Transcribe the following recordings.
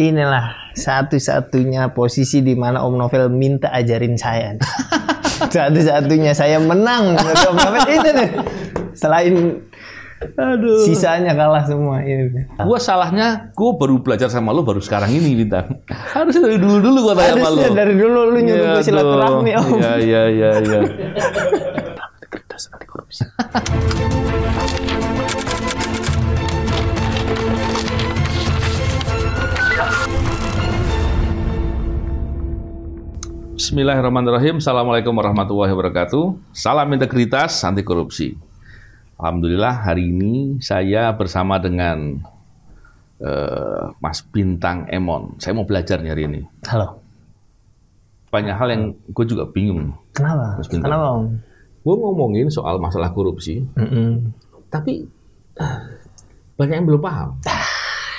inilah satu-satunya posisi di mana Om Novel minta ajarin saya. satu-satunya saya menang Om Novel itu nih. Selain Aduh. Sisanya kalah semua ini. Iya. Gua salahnya, gua baru belajar sama lo baru sekarang ini bintang. Harusnya dari dulu dulu gua tanya sama lo. dari dulu lo nyuruh ya, silaturahmi om. Iya, iya iya iya. Kertas anti korupsi. Bismillahirrahmanirrahim. Assalamualaikum warahmatullahi wabarakatuh. Salam integritas anti korupsi. Alhamdulillah hari ini saya bersama dengan uh, Mas Bintang Emon. Saya mau belajar nih hari ini. Halo. Banyak hal yang gue juga bingung. Kenapa? Mas Kenapa Om? Gue ngomongin soal masalah korupsi, mm -mm. tapi eh, banyak yang belum paham. Ah.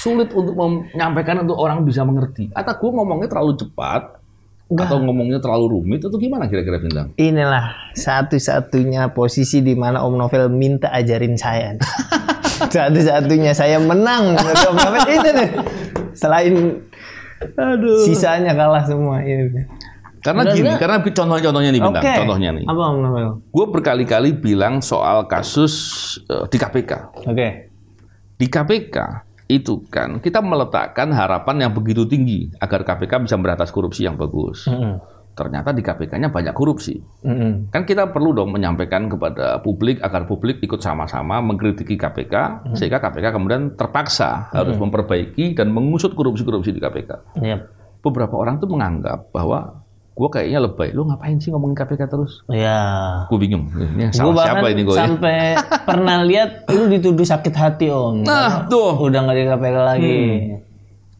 Sulit untuk menyampaikan untuk orang bisa mengerti. Atau gue ngomongnya terlalu cepat, Enggak. Atau ngomongnya terlalu rumit atau gimana kira-kira Bintang? Inilah satu-satunya posisi di mana Om Novel minta ajarin saya. satu-satunya saya menang Om Novel itu nih. Selain Aduh. sisanya kalah semua ini. Iya. Karena Benar gini, karena contoh-contohnya nih Bintang, okay. contohnya nih. Apa Om Novel? Gue berkali-kali bilang soal kasus uh, di KPK. Oke. Okay. Di KPK itu kan kita meletakkan harapan yang begitu tinggi agar KPK bisa berantas korupsi yang bagus. Mm -hmm. Ternyata di KPK-nya banyak korupsi. Mm -hmm. Kan kita perlu dong menyampaikan kepada publik agar publik ikut sama-sama mengkritiki KPK mm -hmm. sehingga KPK kemudian terpaksa mm -hmm. harus memperbaiki dan mengusut korupsi-korupsi di KPK. Yep. Iya. Beberapa orang tuh menganggap bahwa gue kayaknya lebay. Lu ngapain sih ngomongin KPK terus? Iya. Gue bingung. Ini salah gua siapa ya? ini gue? Sampai ya? pernah lihat lu dituduh sakit hati om. Nah tuh. Udah nggak di KPK lagi. Hmm.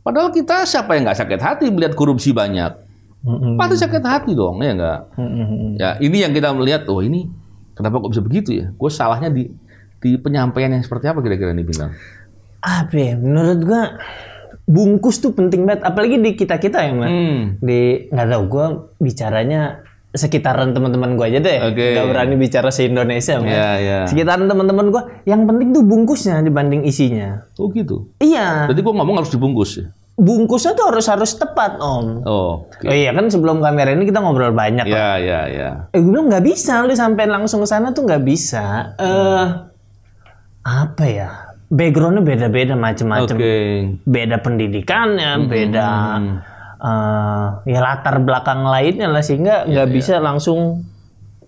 Padahal kita siapa yang nggak sakit hati melihat korupsi banyak? Mm-hmm. Pasti sakit hati dong ya nggak? Mm-hmm. Ya ini yang kita melihat. Oh ini kenapa kok bisa begitu ya? Gue salahnya di di penyampaian yang seperti apa kira-kira nih bilang? Apa? Ya? Menurut gue bungkus tuh penting banget apalagi di kita kita ya mbak hmm. di nggak tahu gue bicaranya sekitaran teman-teman gue aja deh okay. gak berani bicara se Indonesia man. yeah, yeah. sekitaran teman-teman gue yang penting tuh bungkusnya dibanding isinya oh gitu iya berarti gue ngomong harus dibungkus ya bungkusnya tuh harus harus tepat om oh, okay. oh iya kan sebelum kamera ini kita ngobrol banyak ya ya ya eh gue bilang nggak bisa lu sampai langsung ke sana tuh nggak bisa eh hmm. apa ya backgroundnya beda-beda macam-macam, okay. beda pendidikannya, hmm. beda uh, ya latar belakang lainnya lah sehingga iya, nggak yeah, yeah. bisa langsung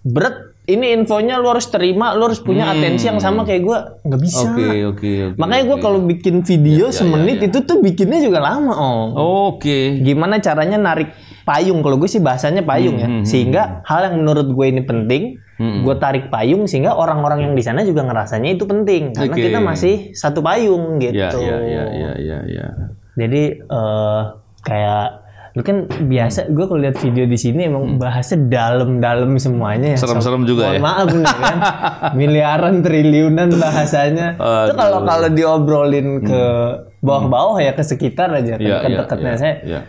berat ini infonya lu harus terima, lu harus punya hmm. atensi yang sama kayak gue nggak bisa. Oke okay, oke. Okay, okay, Makanya gue okay. kalau bikin video ya, ya semenit ya, ya, ya. itu tuh bikinnya juga lama om. Oh, oke. Okay. Gimana caranya narik payung kalau gue sih bahasanya payung ya hmm, hmm, hmm, sehingga hal yang menurut gue ini penting gue tarik payung sehingga orang-orang yang di sana juga ngerasanya itu penting karena okay. kita masih satu payung gitu yeah, yeah, yeah, yeah, yeah, yeah, jadi uh, kayak lu kan biasa gue kalau lihat video di sini emang hmm. dalam-dalam semuanya ya. serem-serem so, juga ya maaf nih kan miliaran triliunan bahasanya itu kalau kalau diobrolin ke bawah-bawah ya ke sekitar aja yeah, kan ya, dekatnya yeah, saya yeah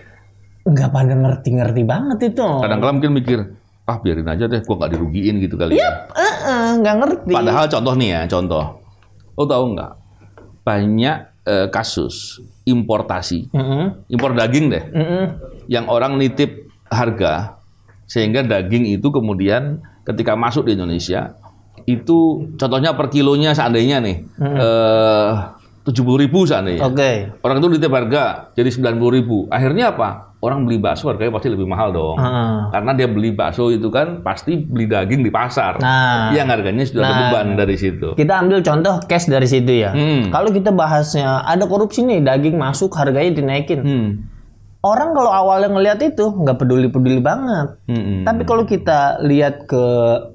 nggak pada ngerti-ngerti banget itu. Kadang kala mungkin mikir, ah biarin aja deh, gua nggak dirugiin gitu kali. Ya. Yep, ya. uh -uh, nggak ngerti. Padahal contoh nih ya, contoh. Lo tau nggak? Banyak uh, kasus importasi, mm -hmm. impor daging deh, mm -hmm. yang orang nitip harga sehingga daging itu kemudian ketika masuk di Indonesia itu contohnya per kilonya seandainya nih mm -hmm. uh, Tujuh puluh ribu sana ya. Oke. Okay. Orang itu ditebar harga jadi sembilan puluh ribu. Akhirnya apa? Orang beli bakso harganya pasti lebih mahal dong. Hmm. Karena dia beli bakso itu kan pasti beli daging di pasar. Nah. Yang harganya sudah nah, beban dari situ. Kita ambil contoh cash dari situ ya. Hmm. Kalau kita bahasnya ada korupsi nih daging masuk harganya dinaikin. Hmm. Orang kalau awalnya ngelihat itu nggak peduli-peduli banget. Hmm. Tapi kalau kita lihat ke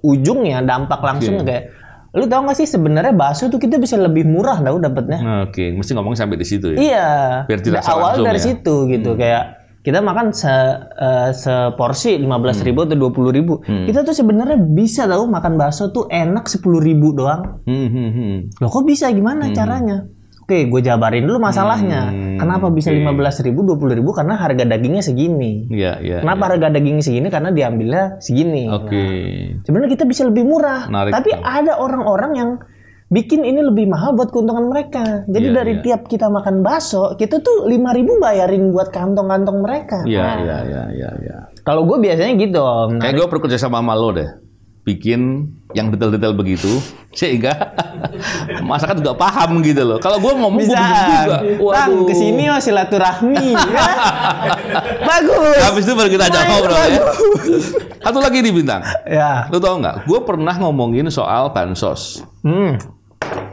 ujungnya dampak langsung okay. kayak Lu tau gak sih sebenarnya bakso tuh kita bisa lebih murah tau dapatnya. Nah, oke, okay. mesti ngomong sampai di situ ya. Iya. Biar tidak nah, awal dari ya. situ gitu hmm. kayak kita makan se uh, seporsi lima belas ribu hmm. atau dua puluh ribu hmm. kita tuh sebenarnya bisa tau makan bakso tuh enak sepuluh ribu doang hmm, hmm, hmm. loh kok bisa gimana hmm. caranya Oke, gue jabarin dulu masalahnya. Hmm, Kenapa bisa lima belas ribu, dua puluh ribu? Karena harga dagingnya segini. Iya, iya. Kenapa ya. harga dagingnya segini? Karena diambilnya segini. Nah, oke. Okay. Nah, sebenarnya kita bisa lebih murah. Menarik tapi tahu. ada orang-orang yang bikin ini lebih mahal buat keuntungan mereka. Jadi yeah, dari yeah. tiap kita makan bakso, kita tuh lima ribu bayarin buat kantong-kantong mereka. Iya, nah. iya, iya, iya, iya, Kalau gue biasanya gitu. Kayak gue perlu sama sama lo deh bikin yang detail-detail begitu sehingga masyarakat juga paham gitu loh. Kalau gue ngomong Bisa. gue juga. Bang, kesini oh silaturahmi. ya. bagus. Habis itu baru kita ajak ngobrol ya. Satu lagi nih bintang. Ya. Lu tau nggak? Gue pernah ngomongin soal bansos. Hmm.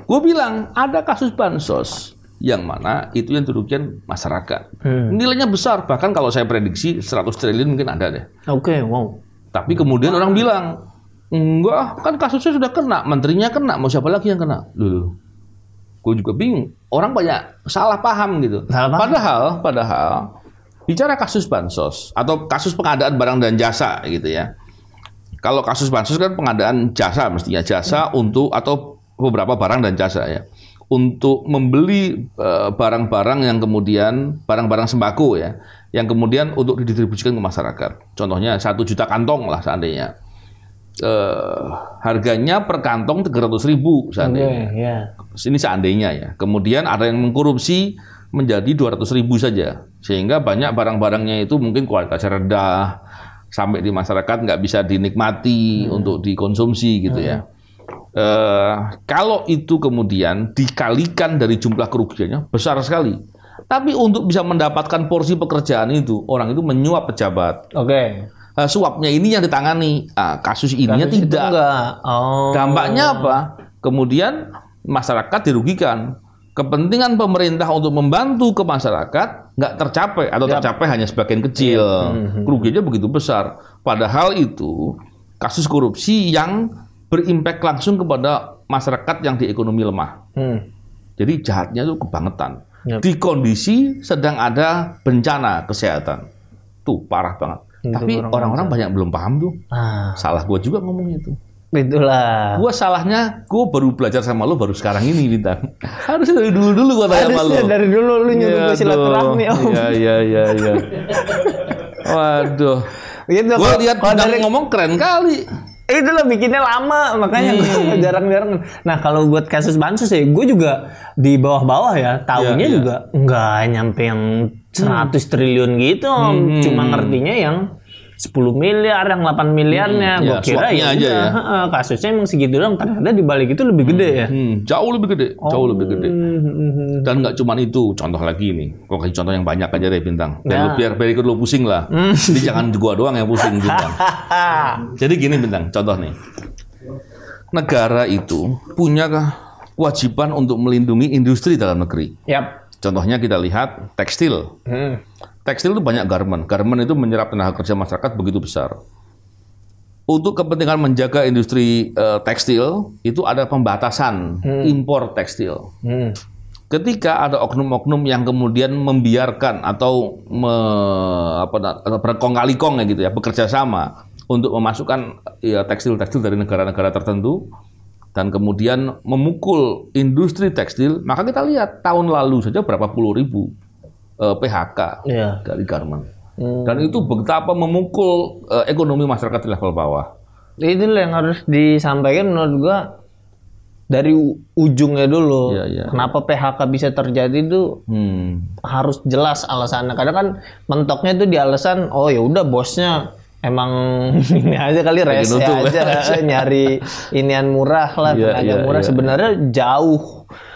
Gue bilang ada kasus bansos yang mana itu yang dirugikan masyarakat. Hmm. Nilainya besar, bahkan kalau saya prediksi 100 triliun mungkin ada deh. Oke, okay, wow. Tapi kemudian orang bilang Enggak, kan kasusnya sudah kena, menterinya kena, mau siapa lagi yang kena? Dulu. Gue juga bingung. Orang banyak salah paham gitu. Salah paham. Padahal, padahal bicara kasus bansos atau kasus pengadaan barang dan jasa gitu ya. Kalau kasus bansos kan pengadaan jasa mestinya jasa hmm. untuk atau beberapa barang dan jasa ya. Untuk membeli eh, barang-barang barang -barang yang kemudian barang-barang sembako ya, yang kemudian untuk didistribusikan ke masyarakat. Contohnya satu juta kantong lah seandainya eh, harganya per kantong 300 ribu seandainya. Okay, iya. yeah. Ini seandainya ya. Kemudian ada yang mengkorupsi menjadi 200 ribu saja. Sehingga banyak barang-barangnya itu mungkin kualitas rendah, sampai di masyarakat nggak bisa dinikmati hmm. untuk dikonsumsi gitu ya. hmm. ya. kalau itu kemudian dikalikan dari jumlah kerugiannya besar sekali. Tapi untuk bisa mendapatkan porsi pekerjaan itu, orang itu menyuap pejabat. Oke. Okay uh, suapnya ini yang ditangani. Uh, kasus ininya kasus tidak. Oh. Dampaknya apa? Kemudian masyarakat dirugikan. Kepentingan pemerintah untuk membantu ke masyarakat nggak tercapai atau Siap. tercapai hanya sebagian kecil. Kerugiannya mm-hmm. begitu besar. Padahal itu kasus korupsi yang berimpact langsung kepada masyarakat yang di ekonomi lemah. Hmm. Jadi jahatnya itu kebangetan. Yep. Di kondisi sedang ada bencana kesehatan. Tuh parah banget. Gitu, Tapi orang-orang banyak belum paham tuh. Ah. Salah gue juga ngomongnya itu. Itulah. Gue salahnya, gue baru belajar sama lo baru sekarang ini, Bintang. Harusnya dari dulu dulu gue tanya sama lo. dari dulu lo nyuruh gue silaturahmi, Om. Iya, iya, iya, iya. Waduh. Gitu, gue lihat Bintang dari... ngomong keren kali. Itu lo bikinnya lama, makanya hmm. jarang-jarang. Nah kalau buat kasus bansos ya, gue juga di bawah-bawah ya, tahunnya ya, ya. juga nggak nyampe yang 100 hmm. triliun gitu, om. Hmm. cuma ngertinya yang 10 miliar yang 8 miliarnya hmm, gue ya, kira ya aja ya. kasusnya emang segitu doang ternyata di balik itu lebih hmm, gede hmm, ya hmm, jauh lebih gede oh. jauh lebih gede hmm, hmm, dan nggak cuma itu contoh lagi nih kok kasih contoh yang banyak aja deh bintang dan ya. lu biar biar ikut lu pusing lah jadi jangan gua doang yang pusing bintang jadi gini bintang contoh nih negara itu punya kewajiban untuk melindungi industri dalam negeri yep. contohnya kita lihat tekstil hmm Tekstil itu banyak garment. Garment itu menyerap tenaga kerja masyarakat begitu besar. Untuk kepentingan menjaga industri uh, tekstil itu ada pembatasan hmm. impor tekstil. Hmm. Ketika ada oknum-oknum yang kemudian membiarkan atau me, apa, berkong kali kong ya gitu ya bekerja sama untuk memasukkan ya tekstil-tekstil dari negara-negara tertentu dan kemudian memukul industri tekstil, maka kita lihat tahun lalu saja berapa puluh ribu uh, eh, PHK yeah. dari Garmen. Hmm. Dan itu betapa memukul uh, ekonomi masyarakat di level bawah. Itu yang harus disampaikan menurut gua dari ujungnya dulu. Ya, ya. Kenapa PHK bisa terjadi itu hmm. harus jelas alasannya. Karena kan mentoknya itu di alasan oh ya udah bosnya emang ini aja kali rese aja, aja eh, nyari inian murah lah yeah, tenaga yeah, murah yeah. sebenarnya jauh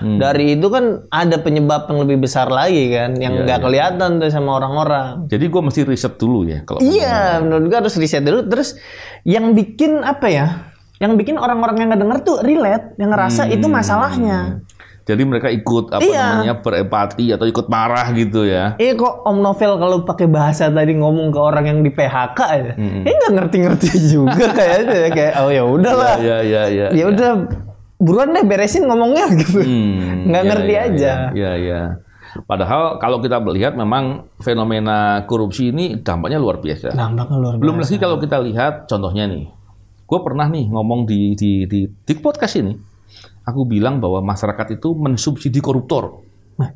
hmm. dari itu kan ada penyebab yang lebih besar lagi kan yang iya, nggak yeah, yeah, kelihatan tuh sama orang-orang jadi gue mesti riset dulu ya kalau iya menurut gue harus riset dulu terus yang bikin apa ya yang bikin orang-orang yang nggak denger tuh relate yang ngerasa hmm. itu masalahnya jadi mereka ikut apa iya. namanya berempati atau ikut marah gitu ya. Iya kok Om Novel kalau pakai bahasa tadi ngomong ke orang yang di PHK ya, Hmm. Eh nggak ngerti-ngerti juga kayaknya ya, kayak oh ya udahlah. Iya iya iya. iya ya ya, udah buruan deh beresin ngomongnya gitu. Hmm, nggak ya, ngerti ya, aja. Iya, iya iya. Padahal kalau kita melihat memang fenomena korupsi ini dampaknya luar biasa. Dampaknya luar biasa. Belum lagi kalau kita lihat contohnya nih. Gue pernah nih ngomong di di di, di podcast ini Aku bilang bahwa masyarakat itu mensubsidi koruptor. Nah,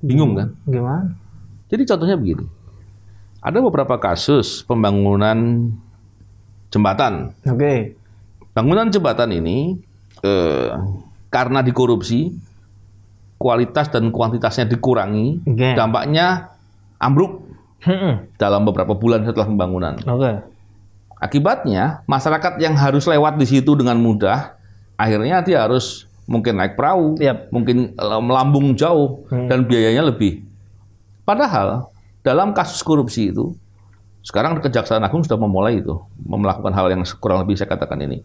bingung kan? Gimana? Jadi contohnya begini. Ada beberapa kasus pembangunan jembatan. Oke. Okay. Bangunan jembatan ini eh, karena dikorupsi, kualitas dan kuantitasnya dikurangi, okay. dampaknya ambruk hmm. dalam beberapa bulan setelah pembangunan. Oke. Okay. Akibatnya masyarakat yang harus lewat di situ dengan mudah akhirnya dia harus mungkin naik perahu, yep. mungkin eh, melambung jauh hmm. dan biayanya lebih. Padahal dalam kasus korupsi itu sekarang Kejaksaan Agung sudah memulai itu, melakukan hal yang kurang lebih saya katakan ini.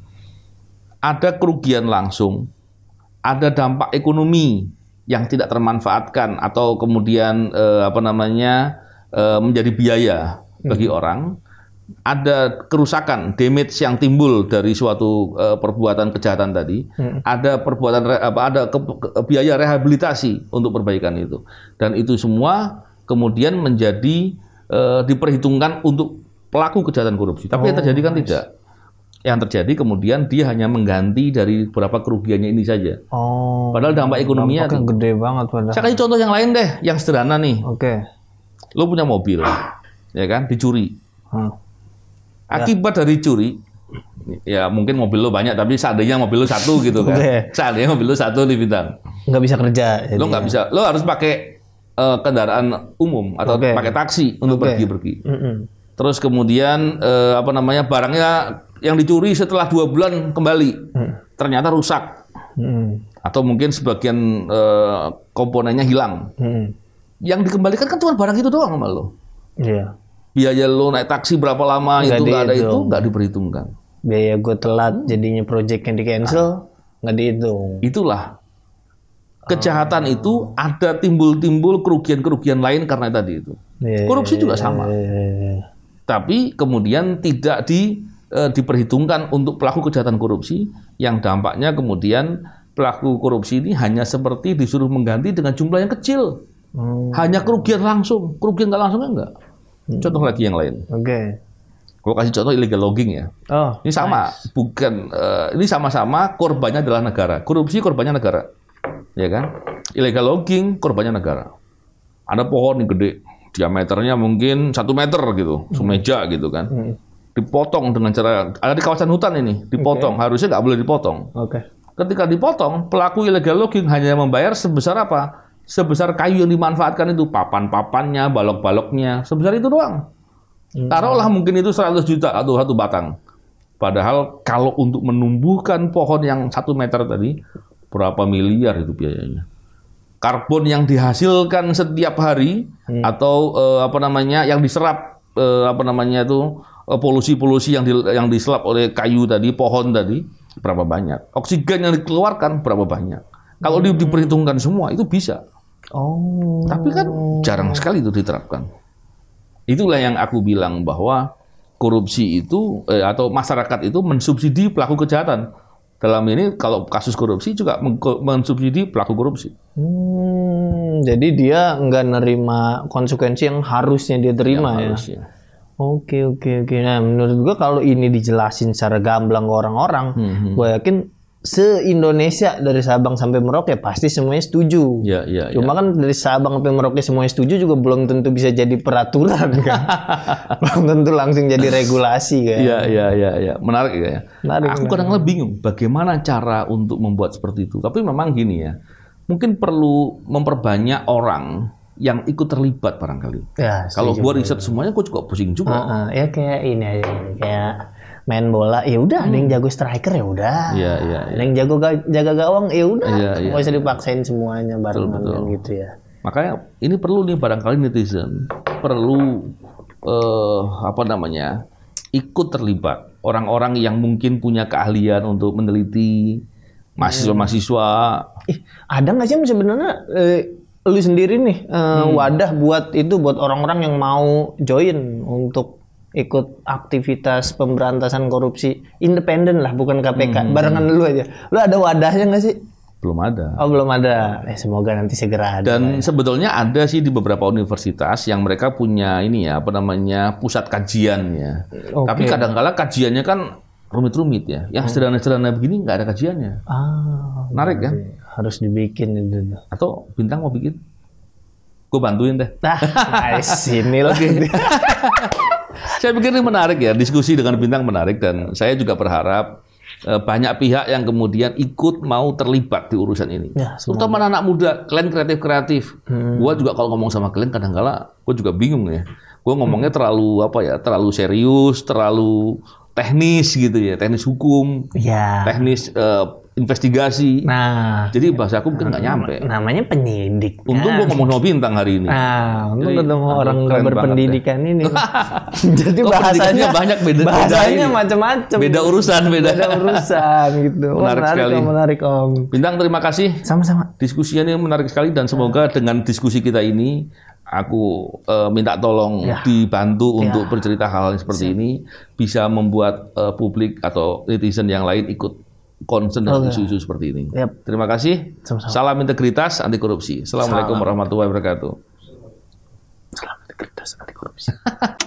Ada kerugian langsung, ada dampak ekonomi yang tidak termanfaatkan atau kemudian eh, apa namanya eh, menjadi biaya bagi hmm. orang ada kerusakan, damage yang timbul dari suatu uh, perbuatan kejahatan tadi, hmm. ada perbuatan apa ada ke, ke, biaya rehabilitasi untuk perbaikan itu. Dan itu semua kemudian menjadi uh, diperhitungkan untuk pelaku kejahatan korupsi. Tapi oh, yang terjadi kan nice. tidak. Yang terjadi kemudian dia hanya mengganti dari berapa kerugiannya ini saja. Oh. Padahal dampak ekonominya kan gede banget padahal. Saya kasih contoh yang lain deh, yang sederhana nih. Oke. Okay. Lo punya mobil. Ya kan, dicuri. Hmm Ya. Akibat dari curi, ya mungkin mobil lo banyak, tapi seandainya mobil lo satu gitu kan. seandainya mobil lo satu di bintang. Nggak bisa kerja. Lo nggak ya. bisa. Lo harus pakai uh, kendaraan umum atau okay. pakai taksi untuk pergi-pergi. Okay. Pergi -pergi. Mm -hmm. Terus kemudian uh, apa namanya barangnya yang dicuri setelah dua bulan kembali mm. ternyata rusak. Mm. Atau mungkin sebagian uh, komponennya hilang. Mm. Yang dikembalikan kan cuma barang itu doang sama lo. Yeah biaya lo naik taksi berapa lama gak itu nggak ada itu nggak diperhitungkan biaya gue telat jadinya project yang di cancel nggak nah. dihitung itulah kejahatan oh. itu ada timbul-timbul kerugian-kerugian lain karena tadi itu yeah, korupsi iya, juga iya, sama yeah. Iya, tapi kemudian tidak di eh, diperhitungkan untuk pelaku kejahatan korupsi yang dampaknya kemudian pelaku korupsi ini hanya seperti disuruh mengganti dengan jumlah yang kecil hmm. hanya kerugian langsung kerugian nggak langsungnya enggak Hmm. Contoh lagi yang lain. Oke. Okay. Gue kasih contoh illegal logging ya. Oh, ini sama, nice. bukan uh, ini sama-sama korbannya adalah negara. Korupsi korbannya negara. Ya kan? Illegal logging korbannya negara. Ada pohon yang gede, diameternya mungkin satu meter gitu, hmm. semeja gitu kan. Hmm. Dipotong dengan cara ada di kawasan hutan ini, dipotong. Okay. Harusnya nggak boleh dipotong. Oke. Okay. Ketika dipotong, pelaku illegal logging hanya membayar sebesar apa? sebesar kayu yang dimanfaatkan itu papan-papannya, balok-baloknya, sebesar itu doang. Hmm. Taruhlah mungkin itu 100 juta atau satu batang. Padahal kalau untuk menumbuhkan pohon yang satu meter tadi, berapa miliar itu biayanya. Karbon yang dihasilkan setiap hari hmm. atau eh, apa namanya yang diserap eh, apa namanya itu eh, polusi-polusi yang di, yang diserap oleh kayu tadi, pohon tadi berapa banyak. Oksigen yang dikeluarkan berapa banyak. Kalau hmm. diperhitungkan semua itu bisa. Oh. Tapi kan jarang sekali itu diterapkan. Itulah yang aku bilang bahwa korupsi itu eh, atau masyarakat itu mensubsidi pelaku kejahatan. Dalam ini kalau kasus korupsi juga mensubsidi pelaku korupsi. Hmm, jadi dia nggak nerima konsekuensi yang harusnya dia terima ya. Oke oke oke. Nah menurut gua kalau ini dijelasin secara gamblang ke orang-orang, mm -hmm. hmm. gue yakin se-Indonesia dari Sabang sampai Merauke pasti semuanya setuju. Ya, ya, Cuma ya. kan dari Sabang sampai Merauke semuanya setuju juga belum tentu bisa jadi peraturan kan. belum tentu langsung jadi regulasi kan. Iya, iya, iya, ya. Menarik ya. Menarik, Aku kadang lebih bingung bagaimana cara untuk membuat seperti itu. Tapi memang gini ya. Mungkin perlu memperbanyak orang yang ikut terlibat barangkali. Ya, Kalau gue riset semuanya, gue juga pusing juga. Uh, uh, ya kayak ini aja, kayak main bola ya udah hmm. ada yang hmm. jago striker ya udah yeah, yeah, yeah. ada iya. yang jago ga, jaga gawang ya udah yeah, yeah, nggak usah dipaksain semuanya betul, betul. gitu ya makanya ini perlu nih barangkali netizen perlu eh, apa namanya ikut terlibat orang-orang yang mungkin punya keahlian untuk meneliti mahasiswa-mahasiswa hmm. ada nggak sih sebenarnya eh, lu sendiri nih eh, hmm. wadah buat itu buat orang-orang yang mau join untuk ikut aktivitas pemberantasan korupsi independen lah bukan KPK hmm. barengan lu aja lu ada wadahnya nggak sih belum ada oh belum ada eh, semoga nanti segera ada dan ya. sebetulnya ada sih di beberapa universitas yang mereka punya ini ya apa namanya pusat kajiannya okay. tapi kadang kajiannya kan rumit-rumit ya yang hmm. sederhana-sederhana begini nggak ada kajiannya ah menarik kan harus dibikin itu atau bintang mau bikin gue bantuin deh ah, nah nice inilah saya pikir ini menarik ya, diskusi dengan bintang menarik dan saya juga berharap eh, banyak pihak yang kemudian ikut mau terlibat di urusan ini. Ya, Terutama anak, muda, kalian kreatif-kreatif. Hmm. Gue juga kalau ngomong sama kalian kadang kala gue juga bingung ya. Gue ngomongnya hmm. terlalu apa ya, terlalu serius, terlalu teknis gitu ya, teknis hukum, ya. teknis uh, investigasi. Nah, jadi bahasa aku mungkin nggak nyampe. Namanya penyidik. Untung gue kan? ngomong sama bintang hari ini. Nah, untung ketemu orang yang berpendidikan ya. ini. jadi oh, bahasanya banyak beda. Bahasanya macam-macam. Beda urusan, beda. Beda urusan gitu. Menarik, oh, menarik sekali. Om, menarik om. Bintang terima kasih. Sama-sama. Diskusinya ini menarik sekali dan semoga nah. dengan diskusi kita ini aku uh, minta tolong ya. dibantu ya. untuk bercerita hal-hal seperti Siap. ini bisa membuat uh, publik atau netizen yang lain ikut concern dengan isu-isu seperti ini. Yep. Terima kasih. Sama-sama. Salam integritas anti korupsi. Assalamualaikum Salam. warahmatullahi wabarakatuh. Salam integritas anti korupsi.